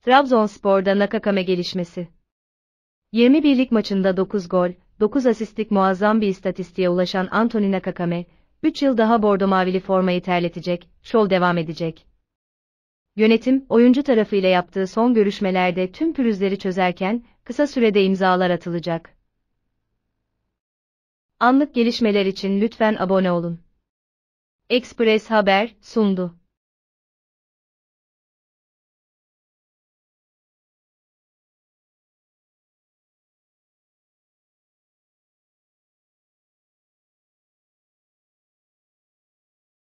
Trabzonspor'da Nakakame gelişmesi. 21'lik maçında 9 gol, 9 asistlik muazzam bir istatistiğe ulaşan Anthony Nakakame, 3 yıl daha Bordo Mavili formayı terletecek, şov devam edecek. Yönetim, oyuncu tarafıyla yaptığı son görüşmelerde tüm pürüzleri çözerken, kısa sürede imzalar atılacak. Anlık gelişmeler için lütfen abone olun. Express Haber sundu.